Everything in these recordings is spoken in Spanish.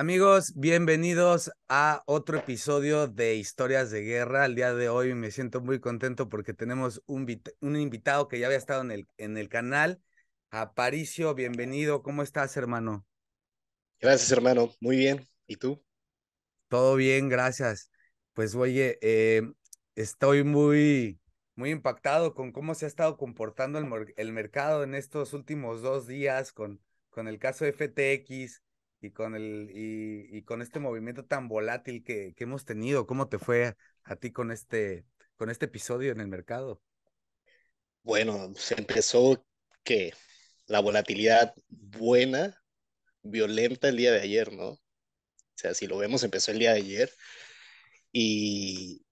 Amigos, bienvenidos a otro episodio de Historias de Guerra. Al día de hoy me siento muy contento porque tenemos un, invitado que ya había estado en el, en el canal. Aparicio, bienvenido. ¿Cómo estás, hermano? Gracias, hermano. Muy bien. ¿Y tú? Todo bien, gracias. Pues oye, eh, estoy muy, muy impactado con cómo se ha estado comportando el, mercado en estos últimos dos días con, con el caso FTX y con, el, y, con este movimiento tan volátil que, hemos tenido. ¿Cómo te fue a, ti con este, con este episodio en el mercado? Bueno, se empezó que la volatilidad buena, violenta el día de ayer, ¿no? O sea, si lo vemos, empezó el día de ayer. Y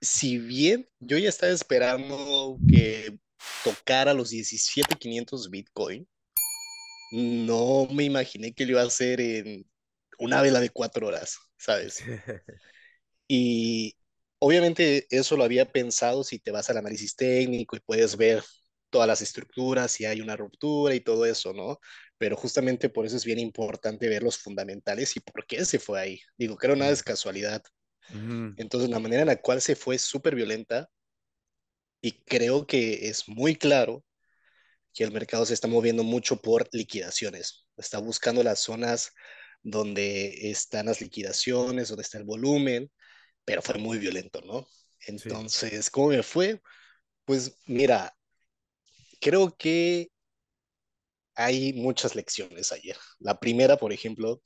si bien yo ya estaba esperando que tocara los 17.500 Bitcoin, no me imaginé que lo iba a hacer en una vela de cuatro horas, ¿sabes? Y obviamente eso lo había pensado si te vas al análisis técnico y puedes ver todas las estructuras, si hay una ruptura y todo eso, ¿no? Pero justamente por eso es bien importante ver los fundamentales y por qué se fue ahí. Digo, creo nada es casualidad. Entonces, la manera en la cual se fue es súper violenta y creo que es muy claro que el mercado se está moviendo mucho por liquidaciones. Está buscando las zonas donde están las liquidaciones, donde está el volumen, pero fue muy violento, ¿no? Entonces, ¿cómo me fue? Pues mira, creo que hay muchas lecciones ayer. La primera, por ejemplo,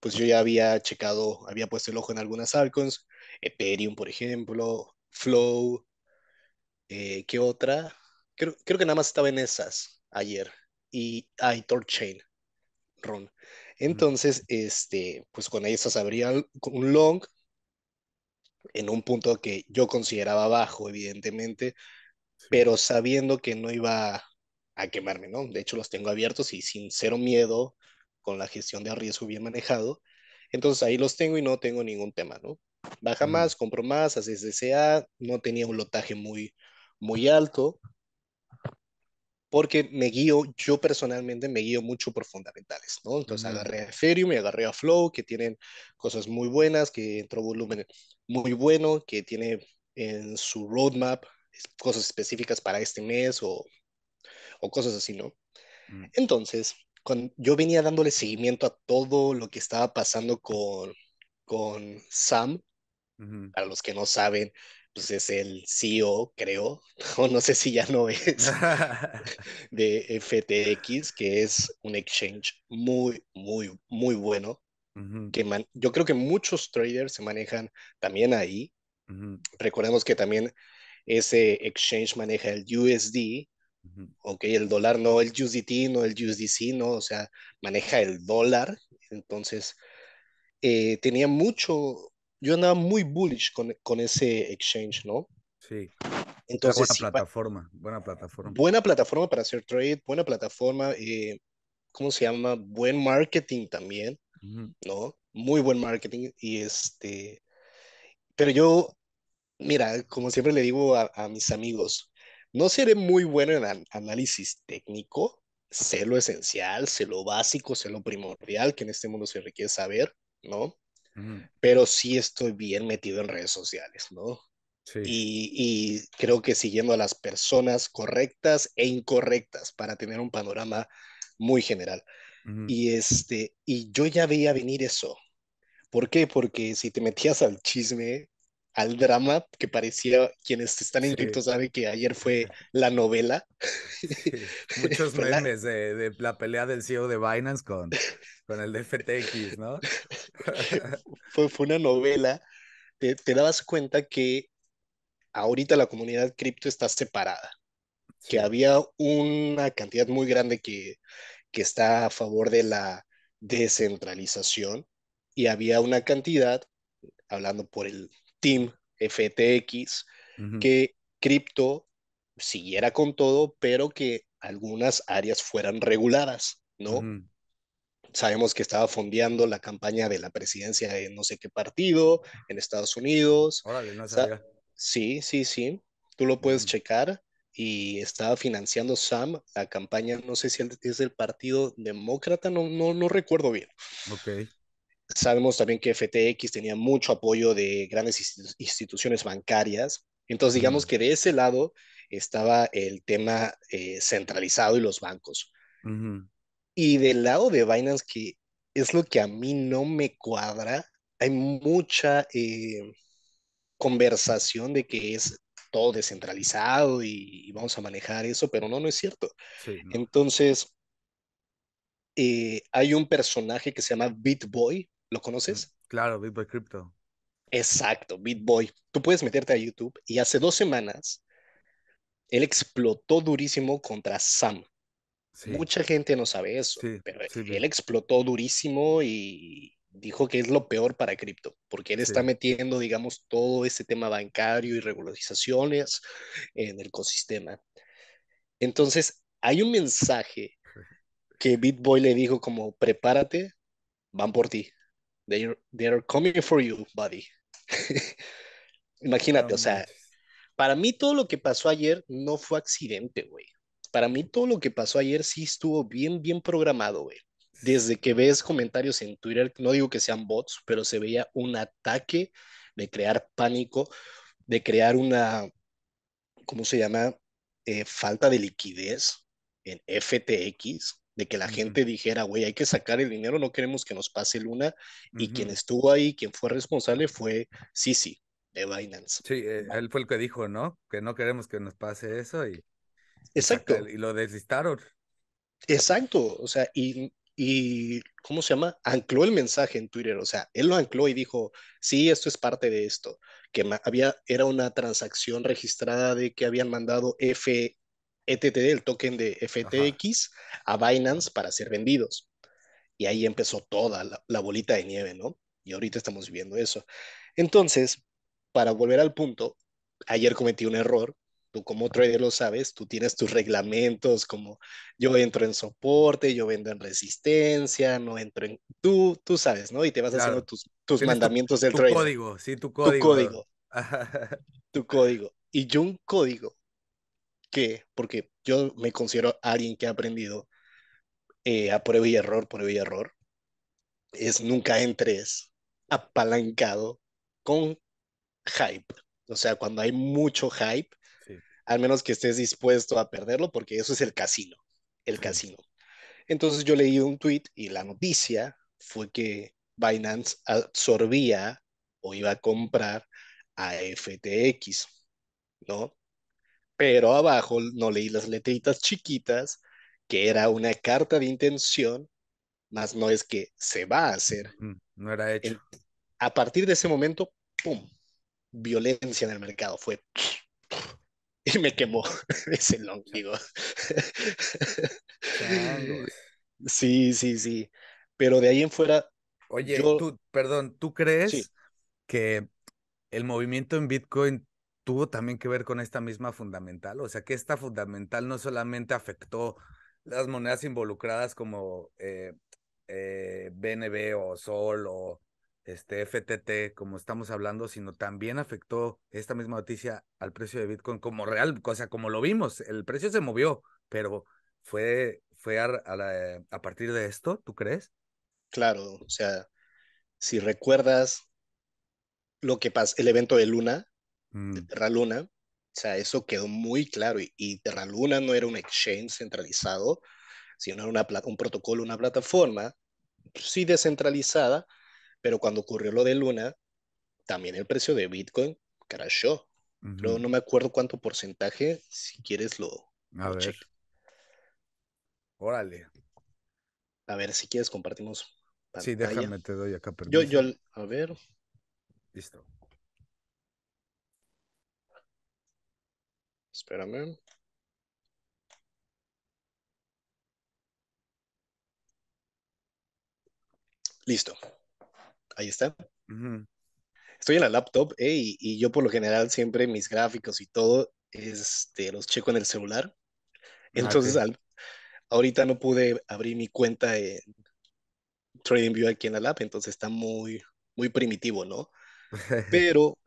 pues yo ya había checado, había puesto el ojo en algunas altcoins, Ethereum, por ejemplo, Flow, eh, ¿qué otra? creo, que nada más estaba en esas ayer y hay Chain Ron. Entonces, este, pues con esas habría un long en un punto que yo consideraba bajo, evidentemente, pero sabiendo que no iba a quemarme, ¿no? De hecho, los tengo abiertos y sin cero miedo, con la gestión de riesgo bien manejado. Entonces ahí los tengo y no tengo ningún tema, ¿no? Baja más, compro más, haces DCA, no tenía un lotaje muy, muy alto, porque me guío, yo personalmente me guío mucho por fundamentales, ¿no? Entonces mm. agarré a Ethereum y agarré a Flow, que tienen cosas muy buenas, que entró volumen muy bueno, que tiene en su roadmap cosas específicas para este mes o, cosas así, ¿no? Mm. Entonces, yo venía dándole seguimiento a todo lo que estaba pasando con, con Sam, para los que no saben, pues es el CEO, creo, o no sé si ya no es, de FTX, que es un exchange muy, muy, muy bueno. que Yo creo que muchos traders se manejan también ahí. Recordemos que también ese exchange maneja el USD, ok, el dólar no, el USDT, no el USDC, no, o sea, maneja el dólar. Entonces, eh, tenía mucho yo andaba muy bullish con, ese exchange, ¿no? Sí. Entonces, buena plataforma, buena plataforma. Buena plataforma para hacer trade, buena plataforma, eh, ¿cómo se llama? Buen marketing también, ¿no? Muy buen marketing. Y este, pero yo, mira, como siempre le digo a, mis amigos, no seré muy bueno en análisis técnico, sé lo esencial, sé lo básico, sé lo primordial que en este mundo se requiere saber, ¿no? pero sí estoy bien metido en redes sociales, ¿no? Sí. Y, y, creo que siguiendo a las personas correctas e incorrectas para tener un panorama muy general. Y, este, y yo ya veía venir eso. ¿Por qué? Porque si te metías al chisme, al drama, que parecía, quienes están en saben que ayer fue la novela. Muchos memes De, de, la pelea del CEO de Binance con, con el de FTX, ¿no? fue, fue, una novela, te, dabas cuenta que ahorita la comunidad cripto está separada, que había una cantidad muy grande que, que está a favor de la descentralización y había una cantidad, hablando por el team FTX, que cripto siguiera con todo, pero que algunas áreas fueran reguladas, ¿no? Sabemos que estaba fondeando la campaña de la presidencia de no sé qué partido en Estados Unidos. Sí, sí, sí. Tú lo puedes checar. Y estaba financiando Sam la campaña, no sé si es del Partido Demócrata, no, no, no recuerdo bien. Ok. Sabemos también que FTX tenía mucho apoyo de grandes instituciones bancarias. Entonces, digamos que de ese lado estaba el tema eh, centralizado y los bancos. Ajá. Y del lado de Binance, que es lo que a mí no me cuadra, hay mucha eh, conversación de que es todo descentralizado y, vamos a manejar eso, pero no, no es cierto. Entonces, eh, hay un personaje que se llama BitBoy, ¿lo conoces? Mm, claro, BitBoy Crypto. Exacto, BitBoy. Tú puedes meterte a YouTube y hace dos semanas él explotó durísimo contra Sam, Mucha gente no sabe eso, pero él explotó durísimo y dijo que es lo peor para cripto, porque él está metiendo, digamos, todo ese tema bancario y regularizaciones en el ecosistema. Entonces, hay un mensaje que BitBoy le dijo como, prepárate, van por ti. They're, coming for you, buddy. Imagínate, o sea, para mí todo lo que pasó ayer no fue accidente, güey para mí todo lo que pasó ayer sí estuvo bien, bien programado, güey. Desde que ves comentarios en Twitter, no digo que sean bots, pero se veía un ataque de crear pánico, de crear una, ¿cómo se llama? Eh, falta de liquidez en FTX, de que la gente dijera, güey, hay que sacar el dinero, no queremos que nos pase Luna. Y quien estuvo ahí, quien fue responsable fue Sisi de Binance. Sí, eh, él fue el que dijo, ¿no? Que no queremos que nos pase eso y Exacto. Y lo desistaron Exacto, o sea, y, y, ¿cómo se llama? Ancló el mensaje en Twitter, o sea, él lo ancló y dijo, sí, esto es parte de esto, que había, era una transacción registrada de que habían mandado FTT, e el token de FTX, a Binance para ser vendidos. Y ahí empezó toda la, la bolita de nieve, ¿no? Y ahorita estamos viviendo eso. Entonces, para volver al punto, ayer cometí un error tú como trader lo sabes, tú tienes tus reglamentos como yo entro en soporte, yo vendo en resistencia, no entro en... Tú, tú sabes, ¿no? Y te vas haciendo tus, tus mandamientos tu, del trader. Tu código, sí, tu código. Tu código. tu código. Y yo un código que, porque yo me considero alguien que ha aprendido eh, a y error, prueba y error, es nunca entres apalancado con hype. O sea, cuando hay mucho hype, al menos que estés dispuesto a perderlo, porque eso es el casino, el casino. Entonces yo leí un tweet y la noticia fue que Binance absorbía o iba a comprar a FTX, ¿no? Pero abajo no leí las letritas chiquitas, que era una carta de intención, más no es que se va a hacer. No era hecho. a partir de ese momento, ¡pum! Violencia en el mercado fue y me quemó ese long, digo. Sí, sí, sí. Pero de ahí en fuera. Oye, tú, perdón, ¿tú crees que el movimiento en Bitcoin tuvo también que ver con esta misma fundamental? O sea, que esta fundamental no solamente afectó las monedas involucradas como BNB eh, eh, o Sol o este FTT, como estamos hablando, sino también afectó esta misma noticia al precio de Bitcoin como real, o sea, como lo vimos, el precio se movió, pero fue, fue a, partir de esto, ¿tú crees? Claro, o sea, si recuerdas lo que pasó, el evento de Luna, mm. Terra Luna, o sea, eso quedó muy claro y, Terra Luna no era un exchange centralizado, sino era una, un protocolo, una plataforma, sí descentralizada, pero cuando ocurrió lo de Luna, también el precio de Bitcoin crashó. no me acuerdo cuánto porcentaje, si quieres lo... A ver. Órale. A ver, si quieres compartimos Sí, déjame, te doy acá permiso. Yo, yo, a ver. Listo. Espérame. Listo ahí está. Estoy en la laptop eh, y, yo por lo general siempre mis gráficos y todo este, los checo en el celular. Ah, entonces, ahorita no pude abrir mi cuenta en TradingView aquí en la lab, entonces está muy, muy primitivo, ¿no? Pero,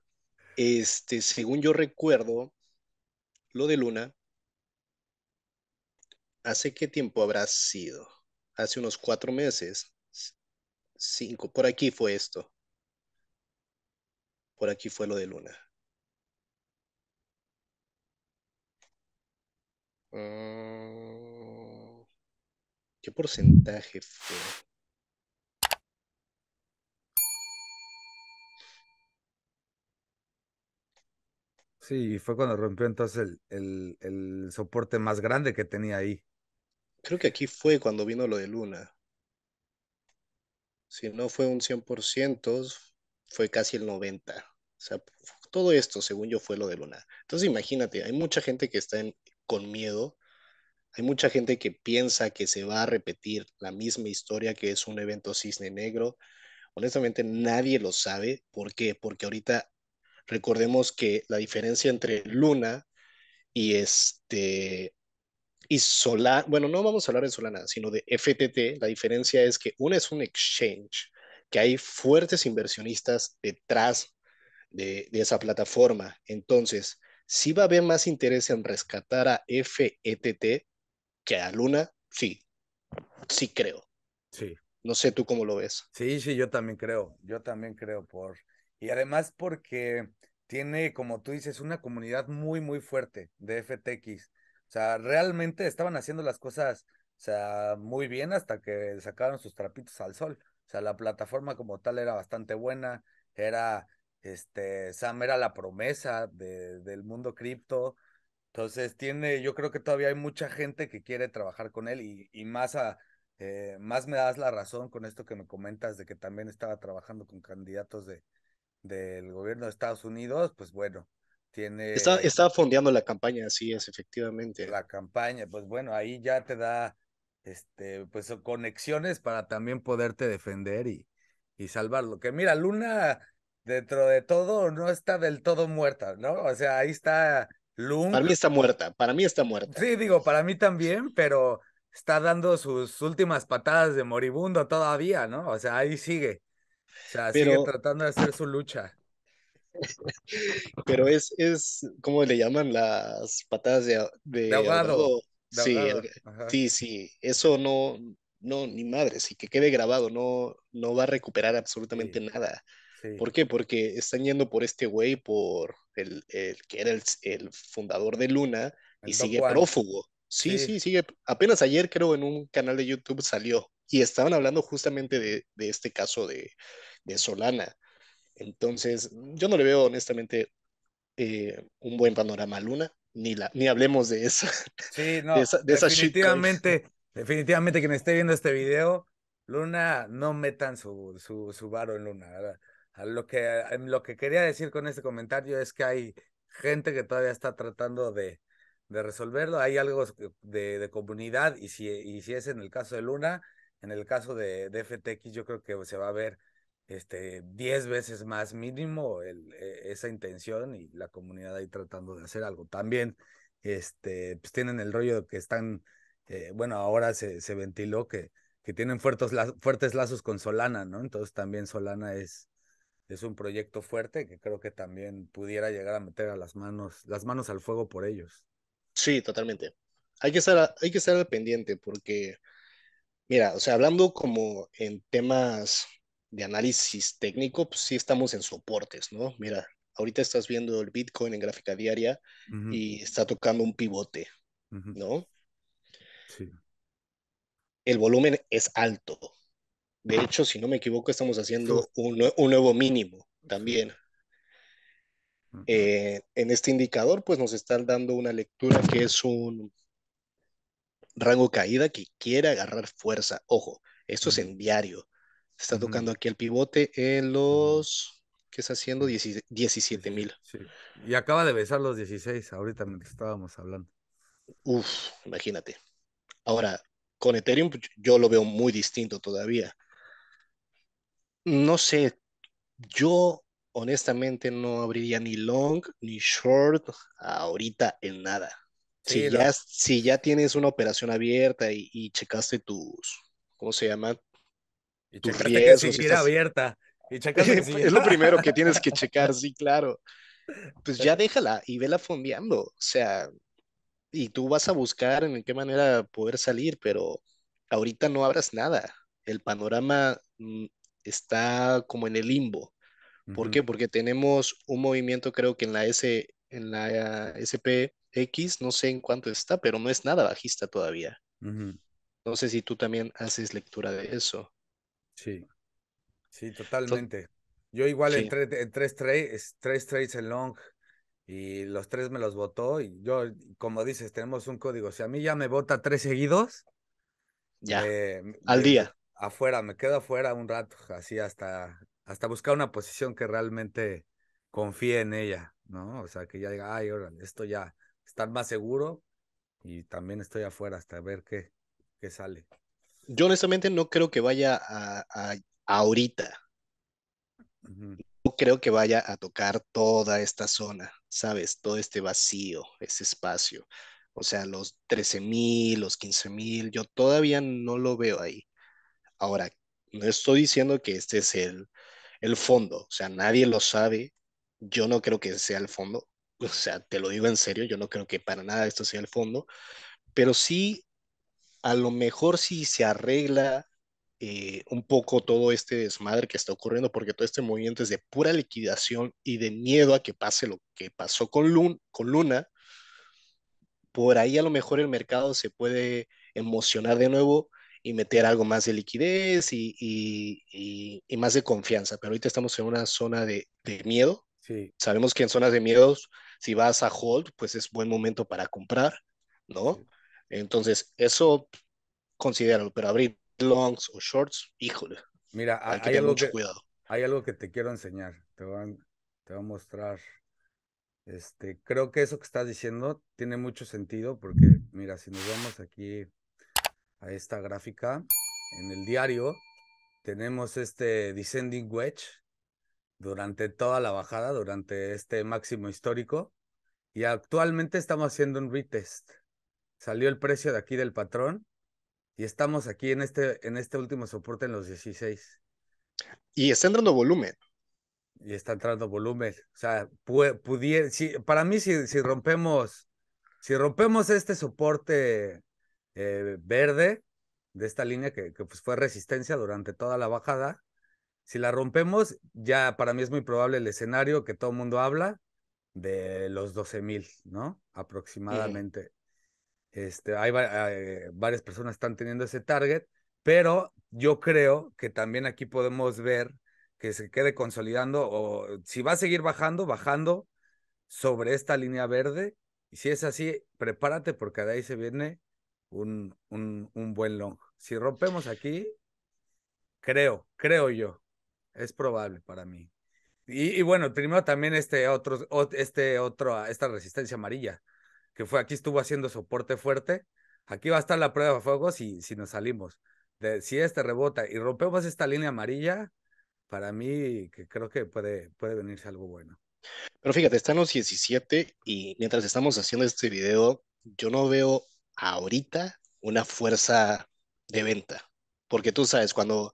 este, según yo recuerdo, lo de Luna, ¿hace qué tiempo habrá sido? Hace unos cuatro meses. 5, por aquí fue esto. Por aquí fue lo de Luna. Ah. ¿Qué porcentaje fue? Sí, fue cuando rompió entonces el, el, el soporte más grande que tenía ahí. Creo que aquí fue cuando vino lo de Luna si no fue un 100%, fue casi el 90%. O sea, todo esto, según yo, fue lo de Luna. Entonces, imagínate, hay mucha gente que está con miedo, hay mucha gente que piensa que se va a repetir la misma historia que es un evento cisne negro. Honestamente, nadie lo sabe. ¿Por qué? Porque ahorita recordemos que la diferencia entre Luna y este y Solana, bueno, no vamos a hablar de Solana, sino de FTT, la diferencia es que una es un exchange, que hay fuertes inversionistas detrás de, esa plataforma. Entonces, sí va a haber más interés en rescatar a FTT e que a Luna, sí, sí creo. Sí. No sé tú cómo lo ves. Sí, sí, yo también creo, yo también creo por... Y además porque tiene, como tú dices, una comunidad muy, muy fuerte de FTX. O sea, realmente estaban haciendo las cosas, o sea, muy bien hasta que sacaron sus trapitos al sol. O sea, la plataforma como tal era bastante buena, era, este, Sam era la promesa del mundo cripto. Entonces tiene, yo creo que todavía hay mucha gente que quiere trabajar con él y, y más a, eh, más me das la razón con esto que me comentas de que también estaba trabajando con candidatos de, del gobierno de Estados Unidos, pues bueno, está, está fondeando la campaña, así es efectivamente. La campaña, pues bueno, ahí ya te da este, pues conexiones para también poderte defender y, y salvarlo. Que mira, Luna, dentro de todo, no está del todo muerta, ¿no? O sea, ahí está Luna. Para mí está muerta, para mí está muerta. Sí, digo, para mí también, pero está dando sus últimas patadas de moribundo todavía, ¿no? O sea, ahí sigue. O sea, sigue tratando de hacer su lucha. Pero es, como le llaman? Las patadas de, de, sí, sí, eso no, no, ni madre, si que quede grabado, no, no va a recuperar absolutamente nada. ¿Por qué? Porque están yendo por este güey, por el, que era el, fundador de Luna, y sigue prófugo. Sí, sí, sí, sigue. Apenas ayer creo en un canal de YouTube salió y estaban hablando justamente de, de este caso de, de Solana. Entonces, yo no le veo honestamente eh, un buen panorama a Luna, ni, la, ni hablemos de eso. Sí, no, definitivamente, definitivamente quien esté viendo este video, Luna, no metan su, su, varo en Luna. lo, que, lo que quería decir con este comentario es que hay gente que todavía está tratando de, de resolverlo, hay algo de, comunidad y si, y si es en el caso de Luna, en el caso de, de FTX yo creo que se va a ver este, 10 veces más mínimo el, e, esa intención y la comunidad ahí tratando de hacer algo. También este, pues tienen el rollo de que están, eh, bueno, ahora se, se ventiló que, que tienen fuertes, fuertes lazos con Solana, ¿no? Entonces también Solana es, es un proyecto fuerte que creo que también pudiera llegar a meter a las manos, las manos al fuego por ellos. Sí, totalmente. Hay que estar, hay que estar al pendiente porque, mira, o sea, hablando como en temas de análisis técnico, pues sí estamos en soportes, ¿no? Mira, ahorita estás viendo el Bitcoin en gráfica diaria y está tocando un pivote, ¿no? El volumen es alto. De hecho, si no me equivoco, estamos haciendo un, nuevo mínimo también. Eh, en este indicador, pues nos están dando una lectura que es un rango caída que quiere agarrar fuerza. Ojo, esto es en diario está tocando aquí el pivote en los que está haciendo 17 mil. Sí. Y acaba de besar los 16 ahorita en el que estábamos hablando. Uf, imagínate. Ahora, con Ethereum pues, yo lo veo muy distinto todavía. No sé, yo honestamente no abriría ni long ni short ahorita en nada. si, ya, si ya tienes una operación abierta y, y checaste tus, ¿cómo se llama? Y abierta. es lo primero que tienes que checar, sí, claro. Pues ya déjala y vela fondeando. O sea, y tú vas a buscar en qué manera poder salir, pero ahorita no abras nada. El panorama mm, está como en el limbo. ¿Por qué? Porque tenemos un movimiento, creo que en la S, en la SPX, no sé en cuánto está, pero no es nada bajista todavía. No sé si tú también haces lectura de eso. Sí, sí, totalmente. Yo igual entré en tres, trades, tres trades en long y los tres me los votó y yo, como dices, tenemos un código. Si a mí ya me vota tres seguidos, ya, al día. Afuera, me quedo afuera un rato, así hasta, hasta buscar una posición que realmente confíe en ella, ¿no? O sea, que ya diga, ay, esto ya, estar más seguro y también estoy afuera hasta ver qué, qué sale yo honestamente no creo que vaya a, a, ahorita. No creo que vaya a tocar toda esta zona, ¿sabes? Todo este vacío, ese espacio. O sea, los 13.000, los 15.000, yo todavía no lo veo ahí. Ahora, no estoy diciendo que este es el, el fondo, o sea, nadie lo sabe. Yo no creo que sea el fondo, o sea, te lo digo en serio, yo no creo que para nada esto sea el fondo, pero sí a lo mejor si se arregla eh, un poco todo este desmadre que está ocurriendo, porque todo este movimiento es de pura liquidación y de miedo a que pase lo que pasó con, Luna, por ahí a lo mejor el mercado se puede emocionar de nuevo y meter algo más de liquidez y, más de confianza. Pero ahorita estamos en una zona de, miedo. Sabemos que en zonas de miedos, si vas a hold, pues es buen momento para comprar, ¿no? Entonces, eso considero, pero abrir longs o shorts, híjole. Mira, hay, tener algo mucho que, cuidado. Hay algo que te quiero enseñar, te voy, a, te a mostrar. Este, creo que eso que estás diciendo tiene mucho sentido porque, mira, si nos vamos aquí a esta gráfica, en el diario tenemos este descending wedge durante toda la bajada, durante este máximo histórico, y actualmente estamos haciendo un retest salió el precio de aquí del patrón y estamos aquí en este, en este último soporte en los 16. Y está entrando volumen. Y está entrando volumen. O sea, para mí si, rompemos, si rompemos este soporte eh, verde de esta línea que, pues, fue resistencia durante toda la bajada, si la rompemos, ya para mí es muy probable el escenario que todo el mundo habla de los 12 mil, ¿no? Aproximadamente. Este, hay eh, varias personas están teniendo ese target, pero yo creo que también aquí podemos ver que se quede consolidando o si va a seguir bajando, bajando sobre esta línea verde. Y si es así, prepárate porque de ahí se viene un, un, buen long. Si rompemos aquí, creo, creo yo, es probable para mí. Y, y bueno, primero también este otro, este otro, esta resistencia amarilla que fue aquí estuvo haciendo soporte fuerte. Aquí va a estar la prueba de fuego si, si nos salimos. si este rebota y rompemos esta línea amarilla, para mí que creo que puede, puede venirse algo bueno. Pero fíjate, están los 17 y mientras estamos haciendo este video, yo no veo ahorita una fuerza de venta. Porque tú sabes, cuando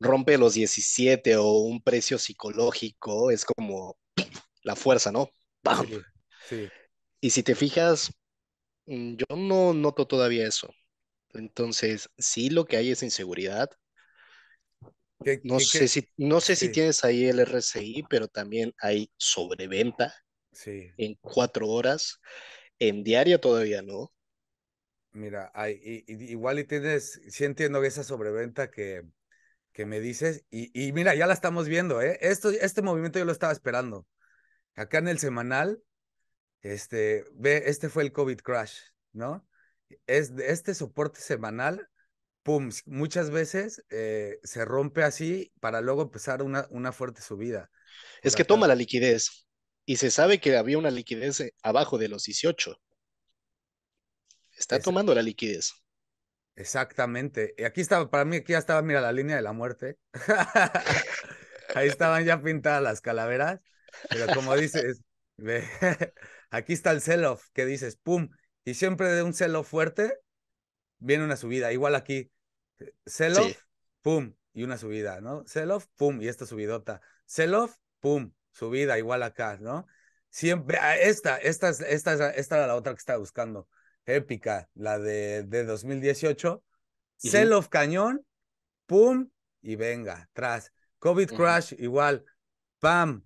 rompe los 17 o un precio psicológico, es como la fuerza, ¿no? sí. Y si te fijas, mm, yo no noto todavía eso. Entonces, sí lo que hay es inseguridad. no, sé si, no sé si tienes ahí el RCI, pero también hay sobreventa sí. en cuatro horas. En diario todavía no. Mira, hay, igual y tienes, sí entiendo esa sobreventa que, que me dices, y, y mira, ya la estamos viendo, ¿eh? Esto, este movimiento yo lo estaba esperando. Acá en el semanal, este, ve, este fue el COVID crash, ¿no? Es, este soporte semanal, pum, muchas veces eh, se rompe así para luego empezar una, una fuerte subida. Es que toma la liquidez y se sabe que había una liquidez eh, abajo de los 18. Está tomando la liquidez. Exactamente. Y aquí estaba, para mí, aquí ya estaba, mira, la línea de la muerte. Ahí estaban ya pintadas las calaveras, pero como dices, ve... Aquí está el sell que dices, ¡pum! Y siempre de un sell fuerte viene una subida. Igual aquí, sell-off, ¡pum! Y una subida, ¿no? Sell-off, ¡pum! Y esta subidota. Sell-off, ¡pum! Subida, igual acá, ¿no? Siempre, esta, esta, esta, esta, la otra que estaba buscando. Épica, la de, 2018. Uh Sell-off cañón, ¡pum! Y venga, tras. COVID crash, igual. ¡Pam!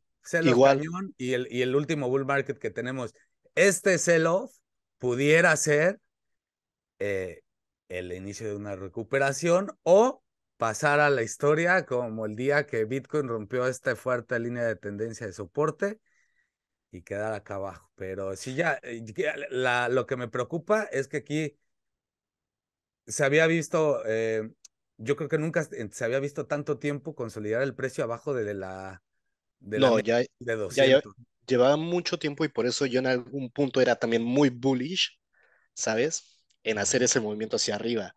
y el, y el último bull market que tenemos. Este sell-off pudiera ser eh, el inicio de una recuperación o pasar a la historia como el día que Bitcoin rompió esta fuerte línea de tendencia de soporte y quedar acá abajo. Pero sí, ya, eh, lo que me preocupa es que aquí se había visto, eh, yo creo que nunca se había visto tanto tiempo consolidar el precio abajo de la, no, ya, llevaba mucho tiempo y por eso yo en algún punto era también muy bullish, ¿sabes? En hacer ese movimiento hacia arriba.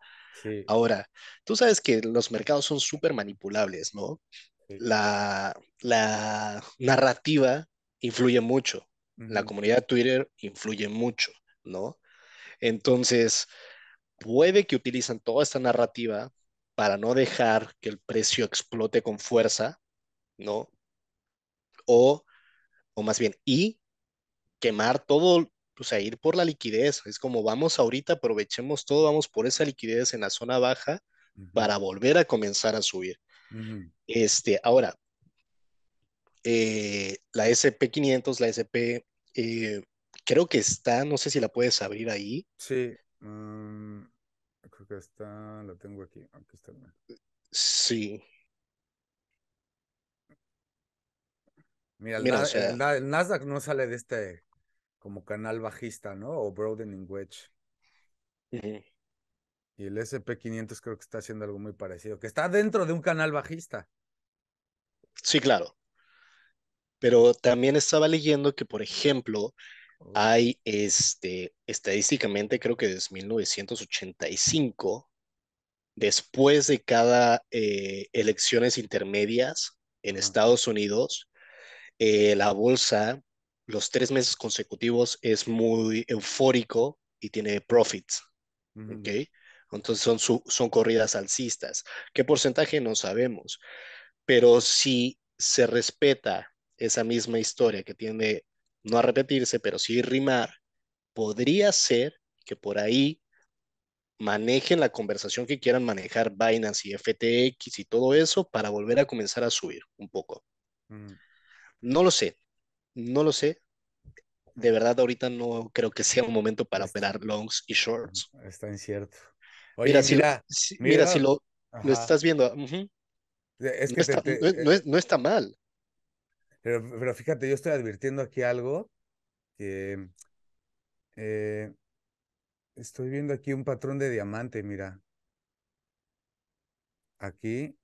Ahora, tú sabes que los mercados son súper manipulables, ¿no? La, narrativa influye mucho, la comunidad de Twitter influye mucho, ¿no? Entonces, puede que utilizan toda esta narrativa para no dejar que el precio explote con fuerza, ¿no? o, o más bien, y quemar todo, o sea, ir por la liquidez. Es como vamos ahorita, aprovechemos todo, vamos por esa liquidez en la zona baja para volver a comenzar a subir. Este, ahora, eh, la SP500, la SP, eh, creo que está, no sé si la puedes abrir ahí. Sí, mm, creo que está, la tengo aquí, aquí está. Sí, Mira, el, Nasdaq no sale de este como canal bajista, ¿no? O broadening wedge. Y el SP500 creo que está haciendo algo muy parecido, que está dentro de un canal bajista. Sí, claro. Pero también estaba leyendo que, por ejemplo, oh. hay este, estadísticamente, creo que desde 1985, después de cada eh, elecciones intermedias en Estados Unidos, eh, la bolsa los tres meses consecutivos es muy eufórico y tiene profits. Entonces son, son corridas alcistas. ¿Qué porcentaje? No sabemos. Pero si se respeta esa misma historia que tiende no a repetirse, pero sí rimar, podría ser que por ahí manejen la conversación que quieran manejar Binance y FTX y todo eso para volver a comenzar a subir un poco. Mm. No lo sé, no lo sé. De verdad, ahorita no creo que sea un momento para operar longs y shorts. Está incierto. Oye, mira, si lo, mira, si lo, estás viendo, no, está, mal. Pero, pero, fíjate, yo estoy advirtiendo aquí algo que eh, estoy viendo aquí un patrón de diamante, mira. Aquí,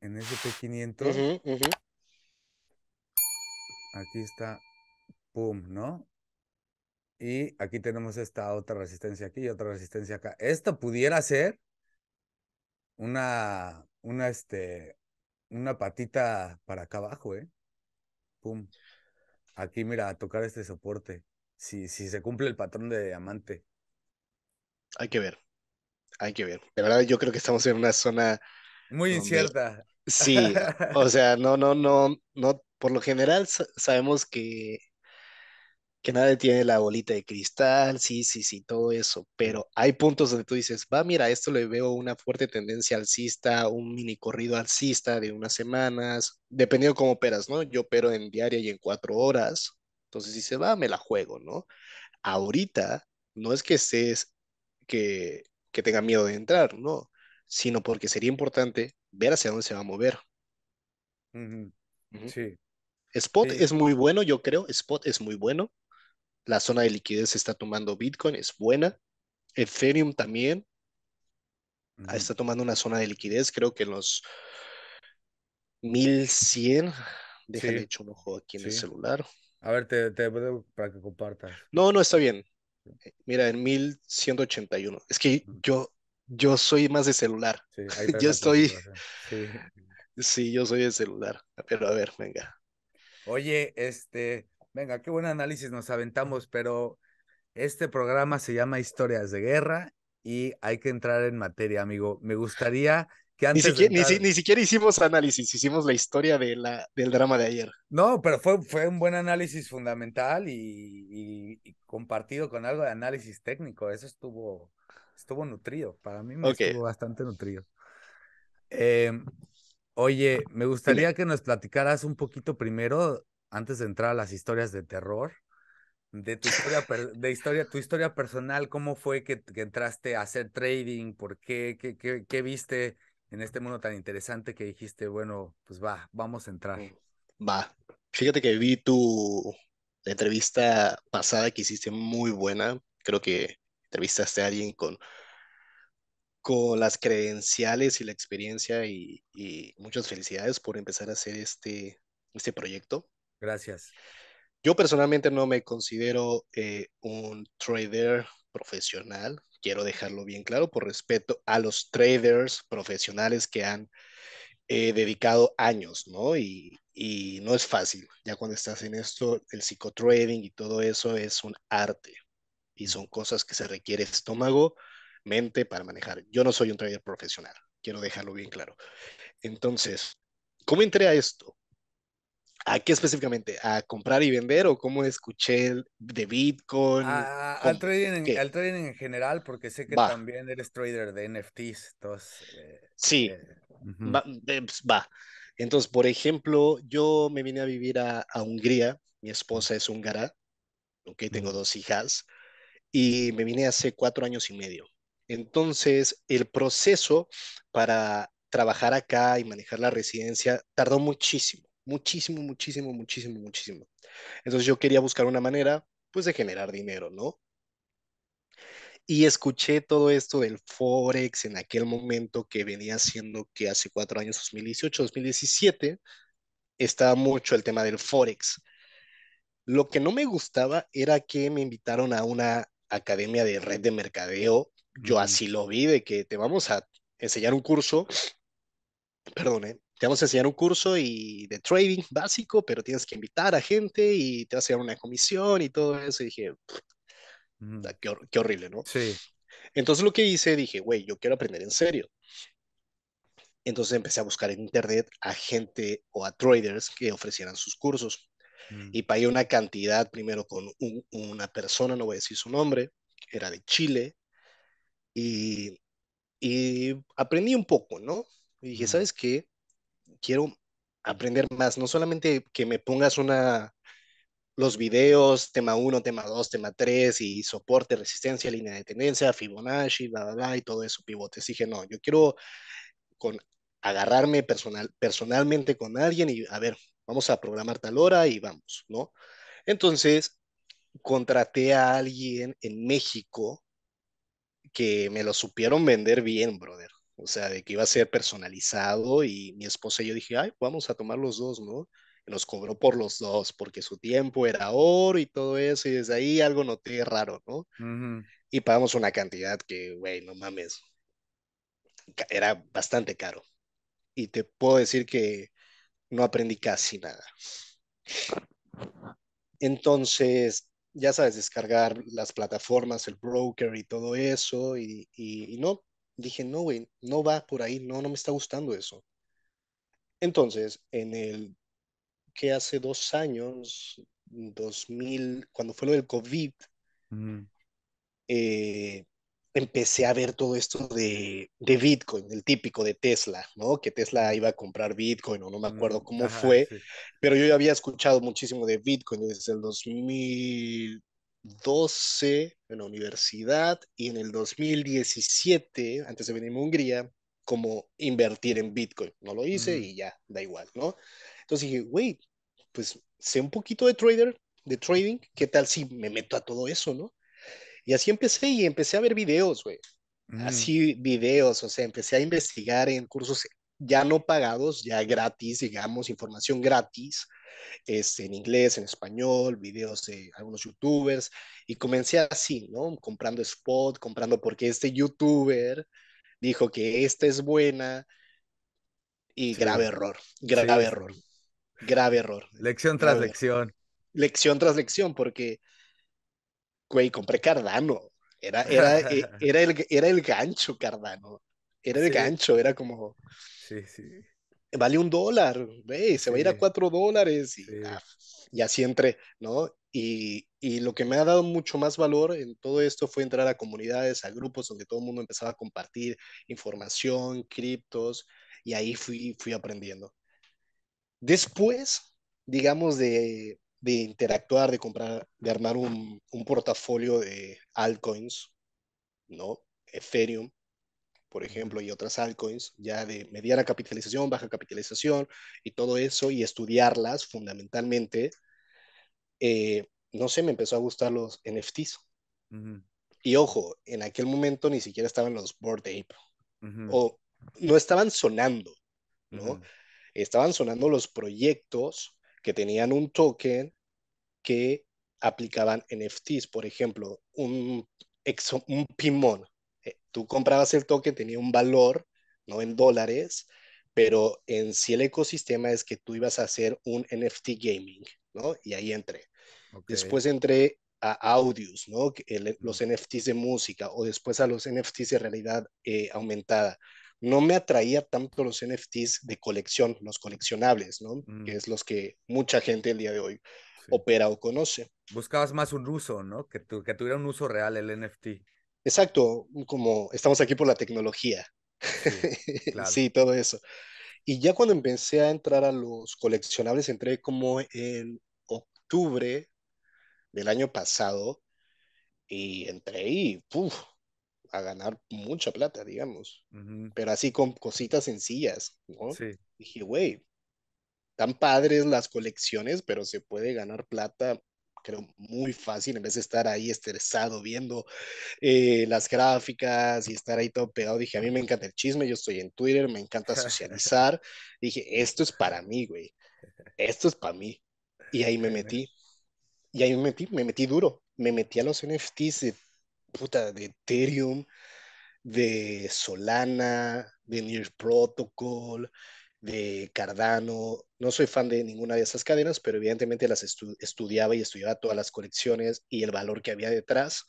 en S&P 500. Aquí está, pum, ¿no? Y aquí tenemos esta otra resistencia aquí y otra resistencia acá. Esto pudiera ser una, una, este, una patita para acá abajo, ¿eh? Pum. Aquí, mira, a tocar este soporte. Si, si se cumple el patrón de diamante. Hay que ver. Hay que ver. De verdad, yo creo que estamos en una zona. Muy incierta. Sí, o sea, no, no, no, no por lo general sabemos que, que nadie tiene la bolita de cristal, sí, sí, sí, todo eso, pero hay puntos donde tú dices, va, mira, esto le veo una fuerte tendencia alcista, un mini corrido alcista de unas semanas, dependiendo cómo operas, ¿no? Yo opero en diaria y en cuatro horas, entonces si se va, me la juego, ¿no? Ahorita no es que estés, que, tenga miedo de entrar, no, sino porque sería importante ver hacia dónde se va a mover. Sí. Spot es muy bueno, yo creo. Spot es muy bueno. La zona de liquidez está tomando Bitcoin, es buena. Ethereum también ah, está tomando una zona de liquidez, creo que en los 1100. Déjale sí. hecho un ojo aquí en el celular. A ver, te, te para que compartas. No, no, está bien. Eh, mira, en 1181. Es que yo, yo soy más de celular. yo estoy. sí. yo soy de celular. Pero a ver, venga. Oye, este, venga, qué buen análisis nos aventamos, pero este programa se llama Historias de Guerra y hay que entrar en materia, amigo. Me gustaría que antes. Ni siquiera, ni, siquiera hicimos análisis, hicimos la historia de la, del drama de ayer. No, pero fue, fue un buen análisis fundamental y, compartido con algo de análisis técnico. Eso estuvo, estuvo nutrido. Para mí me estuvo bastante nutrido. Em, Oye, me gustaría que nos platicaras un poquito primero, antes de entrar a las historias de terror, de tu historia, de historia, tu historia personal, cómo fue que, entraste a hacer trading, por qué, qué, qué, viste en este mundo tan interesante que dijiste, bueno, pues va, vamos a entrar. Mm, va, fíjate que vi tu entrevista pasada que hiciste muy buena, creo que entrevistaste a alguien con con las credenciales y la experiencia y, y, muchas felicidades por empezar a hacer este, este proyecto. Gracias. Yo personalmente no me considero eh, un trader profesional, quiero dejarlo bien claro por respeto a los traders profesionales que han eh, dedicado años, ¿no? Y, y no es fácil, ya cuando estás en esto, el psicotrading y todo eso es un arte y mm. son cosas que se requiere estómago, para manejar. Yo no soy un trader profesional, quiero dejarlo bien claro. Entonces, ¿cómo entré a esto? ¿A qué específicamente? ¿A comprar y vender o cómo escuché de Bitcoin? al, trading en, general, porque sé que también eres trader de NFTs. Eh, sí, eh, pues, va, Entonces, por ejemplo, yo me vine a vivir a, Hungría. Mi esposa es húngara. Okay, tengo dos hijas. Y me vine hace cuatro años y medio. Entonces, el proceso para trabajar acá y manejar la residencia tardó muchísimo, muchísimo, muchísimo, muchísimo, muchísimo. Entonces yo quería buscar una manera, pues, de generar dinero, ¿no? Y escuché todo esto del Forex en aquel momento que venía siendo que hace cuatro años, 2018, 2017, estaba mucho el tema del Forex. Lo que no me gustaba era que me invitaron a una academia de red de mercadeo yo así lo vi, de que te vamos a enseñar un curso, perdone, eh, te vamos a enseñar un curso y de trading básico, pero tienes que invitar a gente y te vas a enseñar una comisión y todo eso. Y dije, ah, qué, horrible, ¿no? Sí. Entonces lo que hice, dije, güey, yo quiero aprender en serio. Entonces empecé a buscar en internet a gente o a traders que ofrecieran sus cursos. Mm. Y pagué una cantidad primero con una persona, no voy a decir su nombre, era de Chile, y, y aprendí un poco, ¿no? Y dije, ¿sabes qué? Quiero aprender más, no solamente que me pongas una, los videos, tema 1, tema 2, tema 3, y soporte, resistencia, línea de tendencia, Fibonacci, bla, bla, bla, y todo eso, pivotes. Dije, no, yo quiero con, agarrarme personal, personalmente con alguien y, a ver, vamos a programar tal hora y vamos, ¿no? Entonces, contraté a alguien en México que me lo supieron vender bien, brother. O sea, de que iba a ser personalizado y mi esposa y yo dije, ay, vamos a tomar los dos, ¿no? Y nos cobró por los dos, porque su tiempo era oro y todo eso, y desde ahí algo noté raro, ¿no? Y pagamos una cantidad que, güey, no mames, era bastante caro. Y te puedo decir que no aprendí casi nada. Entonces, ya sabes, descargar las plataformas, el broker y todo eso, y, no, dije, no, güey, no va por ahí, no, no me está gustando eso. Entonces, en el que hace dos años, 2000, cuando fue lo del COVID, eh, empecé a ver todo esto de, Bitcoin, el típico de Tesla, ¿no? Que Tesla iba a comprar Bitcoin o no me acuerdo mm, cómo fue, pero yo ya había escuchado muchísimo de Bitcoin desde el 2012 en la universidad y en el 2017, antes de venirme a Hungría, como invertir en Bitcoin. No lo hice mm. y ya, da igual, ¿no? Entonces dije, wait, pues sé un poquito de trader, de trading, ¿qué tal si me meto a todo eso, ¿no? Y así empecé y empecé a ver videos, güey. Mm. Así videos, o sea, empecé a investigar en cursos ya no pagados, ya gratis, digamos, información gratis, este, en inglés, en español, videos de algunos youtubers, y comencé así, ¿no? Comprando spot, comprando porque este youtuber dijo que esta es buena, y grave error, grave error, grave error. Lección tras lección. Lección tras lección, porque güey, compré Cardano. Era, era, eh, era, el, era el gancho, Cardano. Era el gancho, era como. Sí, sí. Vale un dólar, güey, se va a ir a cuatro dólares. Y, ah, y así entré, ¿no? Y, y, lo que me ha dado mucho más valor en todo esto fue entrar a comunidades, a grupos donde todo el mundo empezaba a compartir información, criptos, y ahí fui, fui aprendiendo. Después, digamos, de, de interactuar, de comprar, de armar un, portafolio de altcoins, ¿no? Ethereum, por ejemplo, y otras altcoins, ya de mediana capitalización, baja capitalización y todo eso, y estudiarlas fundamentalmente, eh, no sé, me empezó a gustar los NFTs. Y ojo, en aquel momento ni siquiera estaban los Board Ape, o no estaban sonando, ¿no? Estaban sonando los proyectos que tenían un token que aplicaban NFTs, por ejemplo, un, un pimón. Eh, tú comprabas el token, tenía un valor, no en dólares, pero en sí el ecosistema es que tú ibas a hacer un NFT gaming, ¿no? Y ahí entré. Después entré a audios, ¿no? los NFTs de música o después a los NFTs de realidad eh, aumentada no me atraía tanto los NFTs de colección, los coleccionables, ¿no? Mm. Que es los que mucha gente el día de hoy opera o conoce. Buscabas más un uso, ¿no? Que, tuviera un uso real el NFT. Exacto, como estamos aquí por la tecnología. Sí, todo eso. Y ya cuando empecé a entrar a los coleccionables, entré como en octubre del año pasado y entré y, ¡puf! a ganar mucha plata, digamos, pero así con cositas sencillas, Dije, güey, tan padres las colecciones, pero se puede ganar plata, creo, muy fácil en vez de estar ahí estresado viendo eh, las gráficas y estar ahí todo pegado. Dije, a mí me encanta el chisme, yo estoy en Twitter, me encanta socializar. Dije, esto es para mí, güey, esto es para mí. Y ahí me metí. Y ahí me metí, me metí duro, me metí a los NFTs puta, de Ethereum, de Solana, de Near Protocol, de Cardano. No soy fan de ninguna de esas cadenas, pero evidentemente las estudiaba y estudiaba todas las colecciones y el valor que había detrás.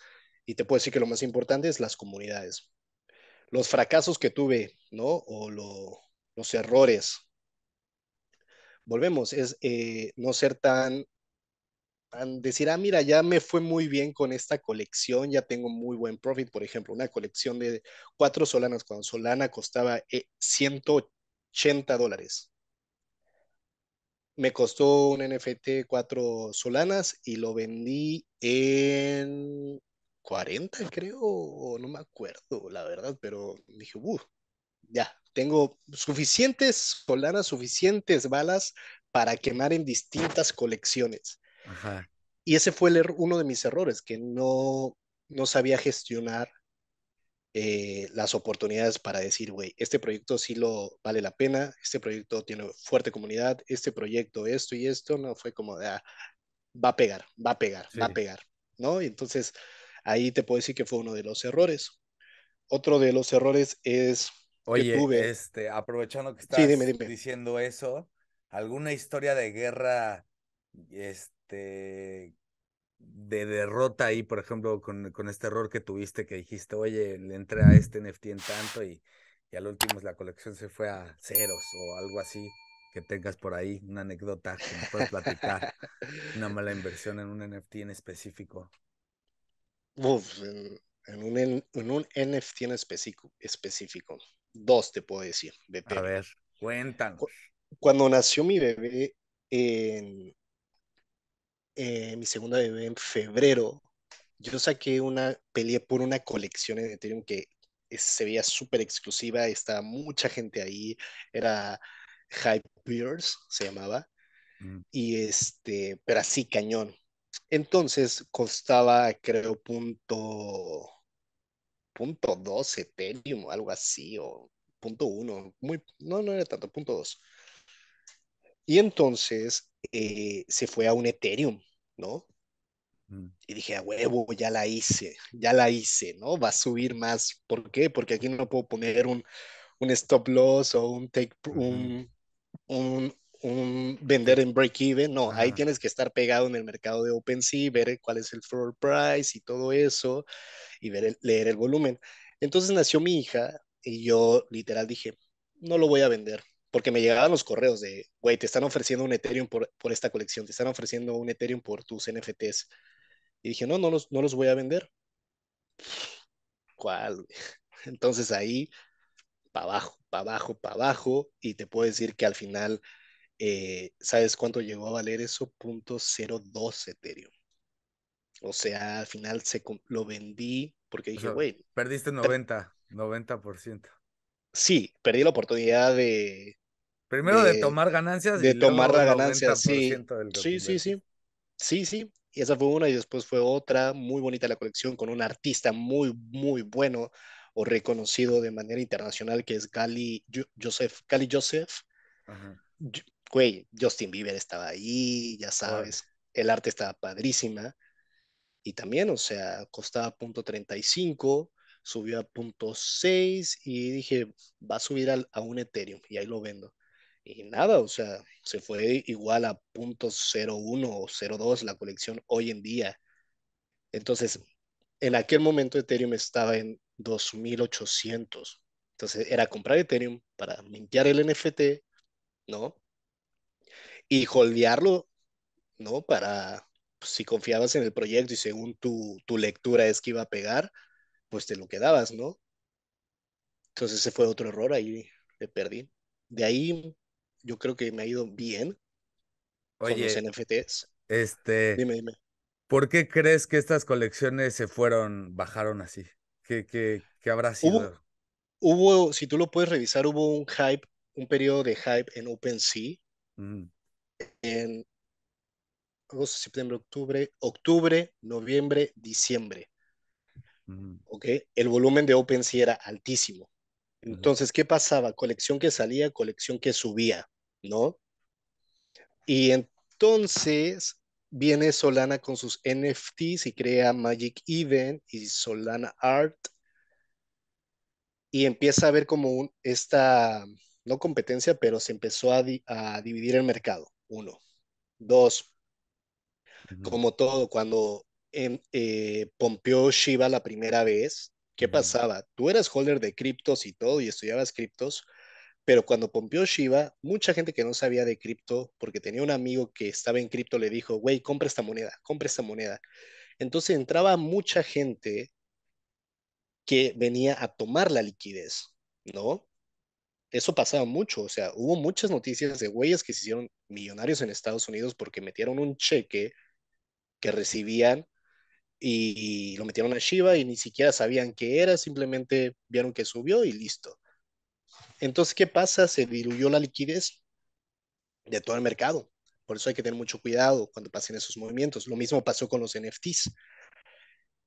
Y te puedo decir que lo más importante es las comunidades. Los fracasos que tuve, ¿no? O los errores. Volvemos, es eh, no ser tan decir, ah, mira, ya me fue muy bien con esta colección, ya tengo muy buen profit. Por ejemplo, una colección de cuatro solanas, cuando solana costaba 180 eh, dólares. Me costó un NFT cuatro solanas y lo vendí en 40, creo, no me acuerdo, la verdad, pero dije, ya, tengo suficientes solanas, suficientes balas para quemar en distintas colecciones y ese fue uno de mis errores, que no, sabía gestionar eh, las oportunidades para decir, güey, este proyecto sí lo vale la pena, este proyecto tiene fuerte comunidad, este proyecto esto y esto, no fue como, ah, va a pegar, va a pegar, va a pegar, ¿no? Y entonces ahí te puedo decir que fue uno de los errores. Otro de los errores es este, aprovechando que estás diciendo eso, ¿alguna historia de guerra este este, de derrota ahí, por ejemplo, con, este error que tuviste que dijiste, oye, le entré a este NFT en tanto y, ya al último la colección se fue a ceros o algo así? Que tengas por ahí una anécdota que me puedas platicar, una mala inversión en un NFT en específico. en, un, un, NFT en específico, dos te puedo decir. a ver, cuéntanos. Cuando nació mi bebé, en, eh, mi segunda bebé en febrero, yo saqué una, peleé por una colección en Ethereum que se veía súper exclusiva, estaba mucha gente ahí, era Hypebears, se llamaba, y este, pero así cañón. Entonces costaba, creo, punto, punto dos Ethereum o algo así, o punto uno, muy, no, no era tanto, punto dos. Y entonces eh, se fue a un Ethereum ¿no? Mm. Y dije, a huevo, ya la hice, ya la hice, ¿no? Va a subir más. ¿Por qué? Porque aquí no puedo poner un, stop loss o un take, un, vender en break even. No, ahí tienes que estar pegado en el mercado de OpenSea, ver eh, cuál es el floor price y todo eso, y ver leer el volumen. Entonces nació mi hija y yo literal dije, no lo voy a vender, porque me llegaban los correos de, güey, te están ofreciendo un Ethereum por, por, esta colección, te están ofreciendo un Ethereum por tus NFTs. Y dije, no, no los, no los voy a vender. ¿Cuál? Entonces ahí, para abajo, para abajo, para abajo, y te puedo decir que al final, eh, ¿sabes cuánto llegó a valer eso? .02 Ethereum. O sea, al final se, lo vendí porque dije, güey. perdiste 90, 90%. Sí, perdí la oportunidad de, Primero de, eh, tomar ganancias. De tomar la ganancia, sí. Sí, sí, sí. Sí, sí. Y esa fue una y después fue otra, muy bonita la colección, con un artista muy, muy bueno o reconocido de manera internacional, que es Gali Joseph. Gali Joseph. Güey, Justin Bieber estaba ahí, ya sabes, el arte estaba padrísima. Y también, o sea, costaba punto 35, subió a punto 6 y dije, va a subir a un Ethereum y ahí lo vendo y nada, o sea, se fue igual a .01 o 0.2 la colección hoy en día. Entonces, en aquel momento Ethereum estaba en 2.800. Entonces, era comprar Ethereum para limpiar el NFT, ¿no? Y holdearlo, ¿no? Para, pues, si confiabas en el proyecto y según tu, tu lectura es que iba a pegar, pues te lo quedabas, ¿no? Entonces, ese fue otro error ahí, le perdí. De ahí yo creo que me ha ido bien Oye, con los NFTs. Este, dime, dime. ¿Por qué crees que estas colecciones se fueron, bajaron así? ¿Qué, qué, habrá sido? Hubo, si tú lo puedes revisar, hubo un hype, un periodo de hype en OpenSea. Mm. En agosto, septiembre, octubre, octubre, noviembre, diciembre. Mm. ¿Ok? El volumen de OpenSea era altísimo. Entonces, ¿qué pasaba? Colección que salía, colección que subía, ¿no? Y entonces viene Solana con sus NFTs y crea Magic Event y Solana Art y empieza a ver como esta, no competencia, pero se empezó a, dividir el mercado. Uno. Dos. Como todo, cuando en, eh, Shiva la primera vez, ¿Qué pasaba? Tú eras holder de criptos y todo y estudiabas criptos, pero cuando pompió Shiba, mucha gente que no sabía de cripto, porque tenía un amigo que estaba en cripto, le dijo, güey, compra esta moneda, compra esta moneda. Entonces entraba mucha gente que venía a tomar la liquidez, ¿no? Eso pasaba mucho, o sea, hubo muchas noticias de güeyes que se hicieron millonarios en Estados Unidos porque metieron un cheque que recibían y lo metieron a Shiva y ni siquiera sabían qué era, simplemente vieron que subió y listo. Entonces, ¿qué pasa? Se diluyó la liquidez de todo el mercado. Por eso hay que tener mucho cuidado cuando pasen esos movimientos. Lo mismo pasó con los NFTs.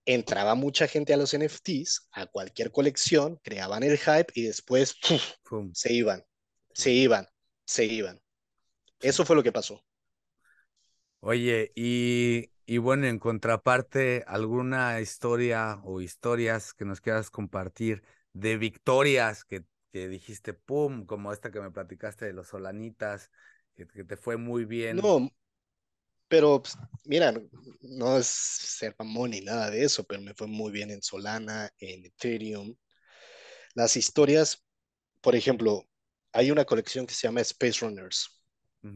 Entraba mucha gente a los NFTs, a cualquier colección, creaban el hype y después se iban, se iban, se iban. Eso fue lo que pasó. Oye, y y bueno, en contraparte, ¿alguna historia o historias que nos quieras compartir de victorias que, te dijiste, pum, como esta que me platicaste de los solanitas, que, te fue muy bien? No, pero pues, mira, no es ser mamón ni nada de eso, pero me fue muy bien en Solana, en Ethereum. Las historias, por ejemplo, hay una colección que se llama Space Runners.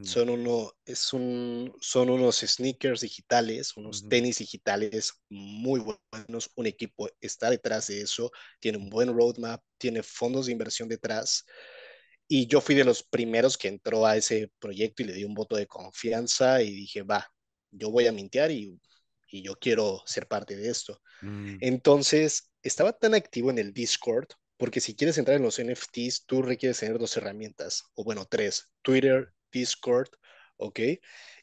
Son, uno, es un, son unos sneakers digitales, unos tenis digitales muy buenos. Un equipo está detrás de eso, tiene un buen roadmap, tiene fondos de inversión detrás. Y yo fui de los primeros que entró a ese proyecto y le di un voto de confianza y dije, va, yo voy a mintear y, yo quiero ser parte de esto. Mm. Entonces, estaba tan activo en el Discord, porque si quieres entrar en los NFTs, tú requieres tener dos herramientas, o bueno, tres, Twitter, Discord, ¿ok?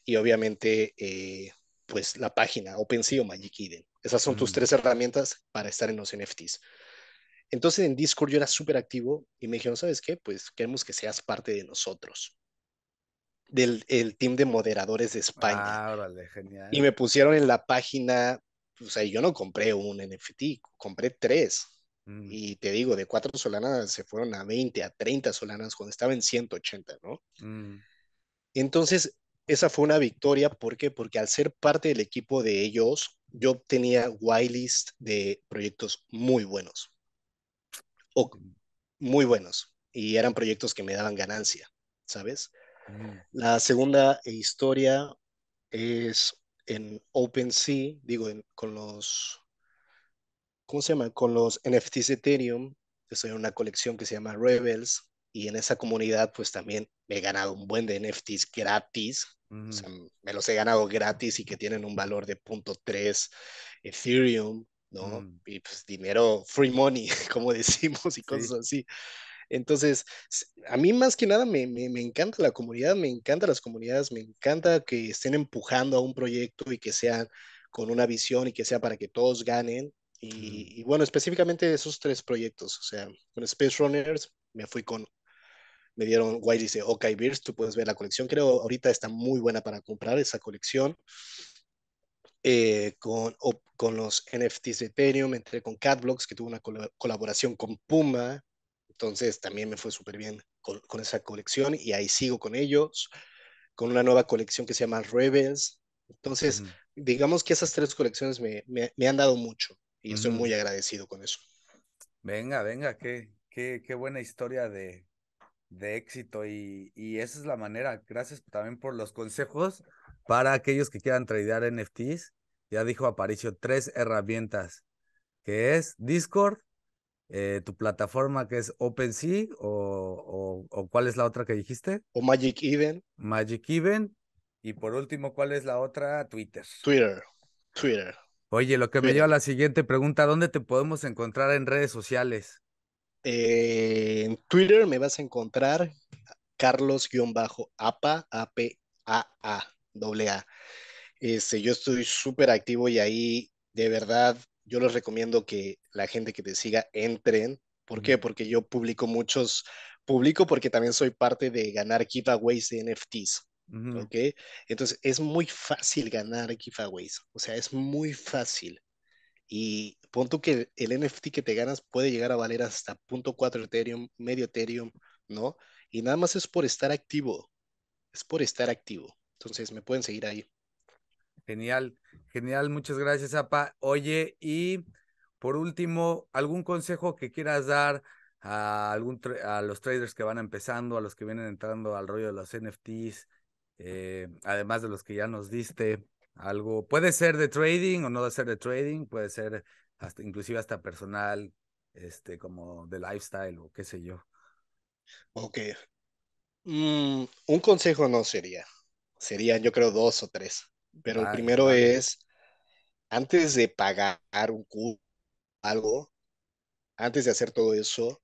Y obviamente, eh, pues la página OpenSea o Magic Eden. Esas son tus mm. tres herramientas para estar en los NFTs. Entonces en Discord yo era súper activo y me dijeron, ¿sabes qué? Pues queremos que seas parte de nosotros del el team de moderadores de España. Ah, genial. Y me pusieron en la página, o sea, yo no compré un NFT, compré tres. Mm. Y te digo, de cuatro solanas se fueron a 20, a 30 solanas cuando estaba en 180, ¿no? Mm. Entonces, esa fue una victoria. ¿Por qué? Porque al ser parte del equipo de ellos, yo tenía whitelist de proyectos muy buenos. O, muy buenos. Y eran proyectos que me daban ganancia, ¿sabes? Mm. La segunda historia es en OpenSea, digo, con los, ¿cómo se llama? Con los NFTs de Ethereum, estoy en una colección que se llama Rebels, y en esa comunidad pues también me he ganado un buen de NFTs gratis, o sea, me los he ganado gratis y que tienen un valor de .3 Ethereum, ¿no? Mm. Y pues dinero, free money, como decimos, y cosas así. Entonces, a mí más que nada me, me, me, encanta la comunidad, me encanta las comunidades, me encanta que estén empujando a un proyecto y que sean con una visión y que sea para que todos ganen. Y, y bueno, específicamente esos tres proyectos, o sea, con Space Runners me fui con me dieron White dice, OK Beers, tú puedes ver la colección, creo ahorita está muy buena para comprar esa colección. Eh, con, con los NFTs de Ethereum, entré con Catblocks, que tuvo una colaboración con Puma, entonces también me fue súper bien con, esa colección y ahí sigo con ellos, con una nueva colección que se llama Rebels. Entonces, digamos que esas tres colecciones me, han dado mucho y estoy muy agradecido con eso. Venga, venga, qué, qué, qué buena historia de, de éxito y, esa es la manera. Gracias también por los consejos para aquellos que quieran tradear NFTs. Ya dijo Aparicio, tres herramientas, que es Discord, eh, tu plataforma que es OpenSea o, o, o, cuál es la otra que dijiste? O Magic Even. Magic Even. Y por último, ¿cuál es la otra? Twitter. Twitter. Twitter. Oye, lo que me lleva a la siguiente pregunta, ¿dónde te podemos encontrar en redes sociales? en Twitter me vas a encontrar carlos-apa, a a doble este, A. yo estoy súper activo y ahí, de verdad, yo les recomiendo que la gente que te siga entren. ¿Por qué? Porque yo publico muchos, publico porque también soy parte de ganar giveaways de NFTs. Entonces es muy fácil ganar giveaways. O sea, es muy fácil. Y punto que el NFT que te ganas puede llegar a valer hasta cuatro Ethereum, medio Ethereum, ¿no? Y nada más es por estar activo. Es por estar activo. Entonces me pueden seguir ahí. Genial, genial. Muchas gracias, Apa. Oye, y por último, ¿algún consejo que quieras dar a, algún a los traders que van empezando, a los que vienen entrando al rollo de los NFTs, eh, además de los que ya nos diste? algo, puede ser de trading o no de ser de trading, puede ser hasta, inclusive hasta personal, este, como de lifestyle o qué sé yo. Ok. Mm, un consejo no sería, serían yo creo dos o tres, pero el primero es, antes de pagar un curso, algo, antes de hacer todo eso,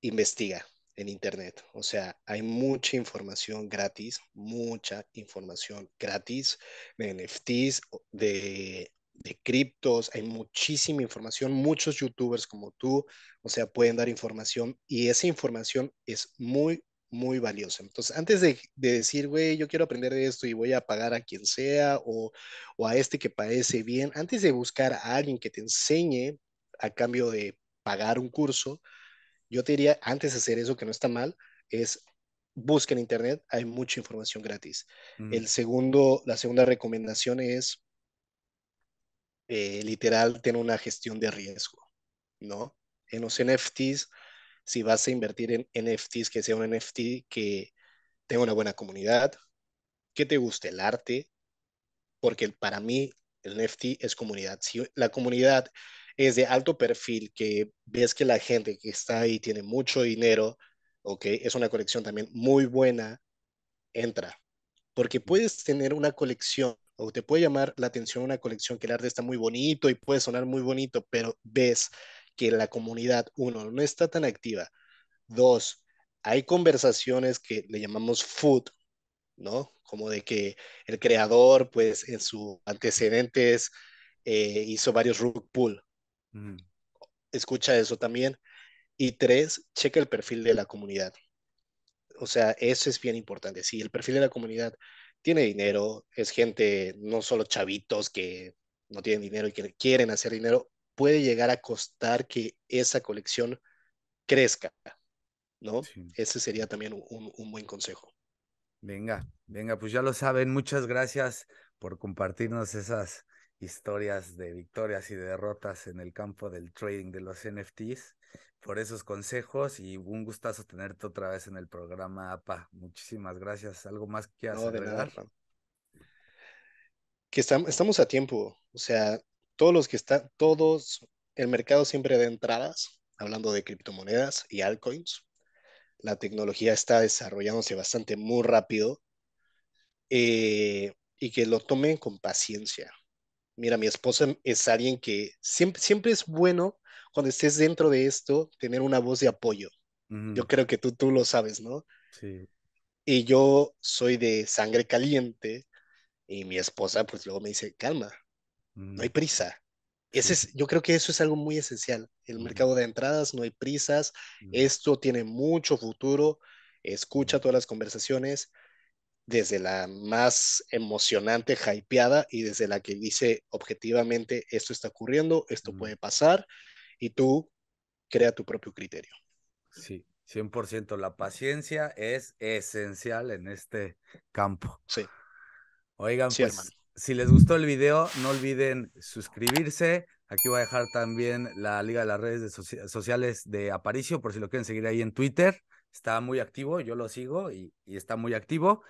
investiga en Internet. O sea, hay mucha información gratis, mucha información gratis de NFTs, de, de criptos, hay muchísima información, muchos youtubers como tú, o sea, pueden dar información y esa información es muy, muy valiosa. Entonces, antes de, decir, güey, yo quiero aprender de esto y voy a pagar a quien sea o, a este que parece bien, antes de buscar a alguien que te enseñe a cambio de pagar un curso, yo te diría, antes de hacer eso, que no está mal, es busca en internet, hay mucha información gratis. Mm. El segundo, la segunda recomendación es eh, literal, tener una gestión de riesgo, ¿no? En los NFTs, si vas a invertir en NFTs, que sea un NFT que tenga una buena comunidad, que te guste el arte, porque para mí el NFT es comunidad. Si la comunidad es de alto perfil, que ves que la gente que está ahí tiene mucho dinero, que Es una colección también muy buena, entra. Porque puedes tener una colección o te puede llamar la atención una colección que el arte está muy bonito y puede sonar muy bonito, pero ves que la comunidad, uno, no está tan activa. Dos, hay conversaciones que le llamamos food, ¿no? Como de que el creador, pues en sus antecedentes, eh, hizo varios rug pull, Mm. Escucha eso también. Y tres, checa el perfil de la comunidad. O sea, eso es bien importante. Si el perfil de la comunidad tiene dinero, es gente, no solo chavitos que no tienen dinero y que quieren hacer dinero, puede llegar a costar que esa colección crezca, ¿no? Ese sería también un buen consejo. Venga, venga, pues ya lo saben. Muchas gracias por compartirnos esas historias de victorias y de derrotas en el campo del trading de los NFTs, por esos consejos y un gustazo tenerte otra vez en el programa APA. Muchísimas gracias. ¿Algo más que no, De nada, que estamos, a tiempo, o sea, todos los que están, todos, el mercado siempre de entradas, hablando de criptomonedas y altcoins. La tecnología está desarrollándose bastante, muy rápido, eh, y que lo tomen con paciencia mira, mi esposa em, es alguien que siempre, siempre es bueno cuando estés dentro de esto tener una voz de apoyo. Yo creo que tú, tú lo sabes, ¿no? Sí. Y yo soy de sangre caliente y mi esposa pues luego me dice, calma, no mm. hay prisa. Ese yo creo que eso es algo muy esencial. El mercado de entradas, no hay prisas, mm. esto tiene mucho futuro, escucha todas las conversaciones, desde la más emocionante, hypeada, y desde la que dice objetivamente, esto está ocurriendo, esto puede pasar, y tú crea tu propio criterio. Sí, 100%. La paciencia es esencial en este campo. Sí. Oigan, pues, si les gustó el video, no olviden suscribirse. Aquí voy a dejar también la liga de las redes sociales de Aparicio, por si lo quieren seguir ahí en Twitter. Está muy activo, yo lo sigo y, y está muy activo.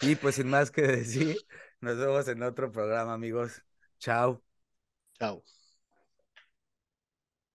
Y pues sin más que decir, nos vemos en otro programa, amigos. Chao. Chao.